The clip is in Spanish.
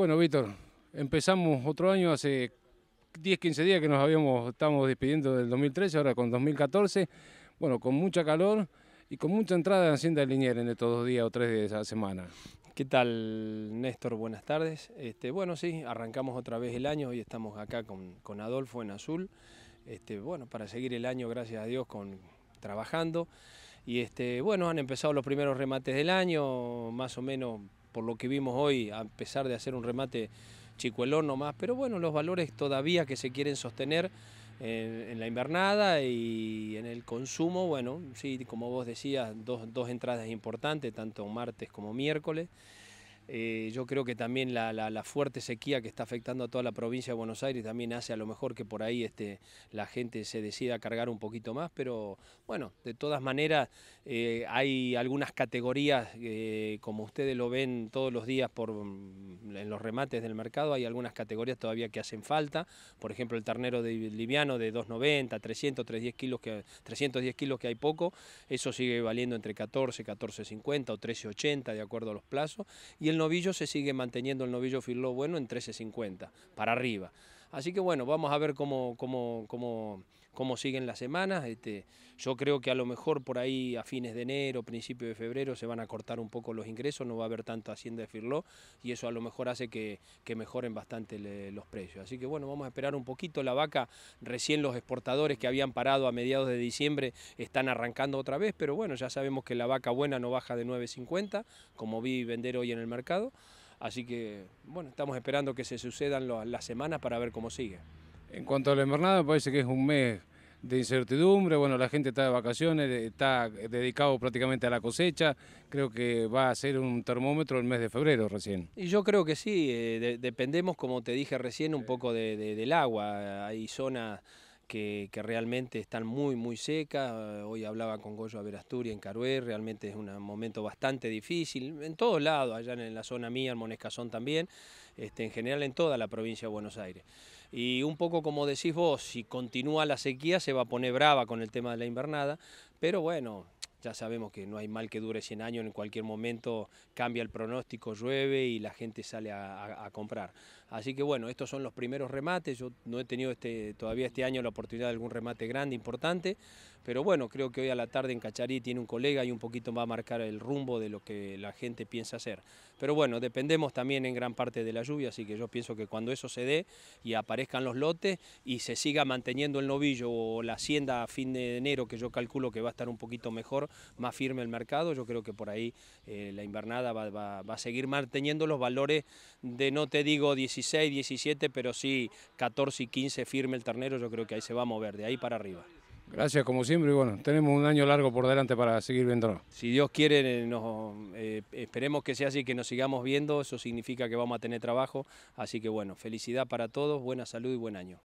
Bueno, Víctor, empezamos otro año hace 10, 15 días que nos habíamos, estamos despidiendo del 2013, ahora con 2014, bueno, con mucha calor y con mucha entrada en Hacienda de Linier en estos dos días o tres de esa semana. ¿Qué tal, Néstor? Buenas tardes. Este, bueno, sí, arrancamos otra vez el año, y estamos acá con, Adolfo en Azul, este, bueno, para seguir el año, gracias a Dios, con, trabajando. Y este, bueno, han empezado los primeros remates del año, más o menos por lo que vimos hoy, a pesar de hacer un remate chicuelón nomás, pero bueno, los valores todavía que se quieren sostener en, la invernada y en el consumo, bueno, sí, como vos decías, dos, dos entradas importantes, tanto martes como miércoles. Eh, yo creo que también la, fuerte sequía que está afectando a toda la provincia de Buenos Aires también hace a lo mejor que por ahí este, la gente se decida a cargar un poquito más, pero bueno, de todas maneras eh, hay algunas categorías, eh, como ustedes lo ven todos los días por, mm, en los remates del mercado, hay algunas categorías todavía que hacen falta, por ejemplo el ternero de, liviano de 2,90, 300, 310 kilos que, 310 kilos que hay poco, eso sigue valiendo entre 14, 14,50 o 13,80 de acuerdo a los plazos, y novillo se sigue manteniendo el novillo filó bueno en 13.50 para arriba. Así que bueno, vamos a ver cómo, cómo, cómo cómo siguen las semanas. Este, yo creo que a lo mejor por ahí a fines de enero, principios de febrero, se van a cortar un poco los ingresos, no va a haber tanto hacienda de Firlo, y eso a lo mejor hace que, mejoren bastante los precios. Así que bueno, vamos a esperar un poquito. La vaca, recién los exportadores que habían parado a mediados de diciembre están arrancando otra vez, pero bueno, ya sabemos que la vaca buena no baja de 9.50, como vi vender hoy en el mercado. Así que, bueno, estamos esperando que se sucedan las semanas para ver cómo sigue. En cuanto a la invernada, parece que es un mes de incertidumbre, bueno, la gente está de vacaciones, está dedicado prácticamente a la cosecha, creo que va a ser un termómetro el mes de febrero recién. Y yo creo que sí, eh, dependemos, como te dije recién, un poco del agua, hay zonas que, realmente están muy, muy secas. Hoy hablaba con Goyo Averasturi en Carué, realmente es un momento bastante difícil, en todos lados, allá en la zona mía, en Monescazón también, este, en general en toda la provincia de Buenos Aires. Y un poco como decís vos, si continúa la sequía se va a poner brava con el tema de la invernada, pero bueno, ya sabemos que no hay mal que dure 100 años, en cualquier momento cambia el pronóstico, llueve y la gente sale a, a, comprar. Así que bueno, estos son los primeros remates, yo no he tenido este, todavía este año la oportunidad de algún remate grande, importante, pero bueno, creo que hoy a la tarde en Cacharí tiene un colega y un poquito va a marcar el rumbo de lo que la gente piensa hacer. Pero bueno, dependemos también en gran parte de la lluvia, así que yo pienso que cuando eso se dé y aparezcan los lotes y se siga manteniendo el novillo o la hacienda a fin de enero, que yo calculo que va a estar un poquito mejor, más firme el mercado. Yo creo que por ahí eh, la invernada va, a seguir manteniendo los valores de, no te digo 16, 17, pero sí 14 y 15 firme el ternero. Yo creo que ahí se va a mover, de ahí para arriba. Gracias, como siempre, y bueno, tenemos un año largo por delante para seguir viéndolo. Si Dios quiere, eh, esperemos que sea así, que nos sigamos viendo, eso significa que vamos a tener trabajo, así que bueno, felicidad para todos, buena salud y buen año.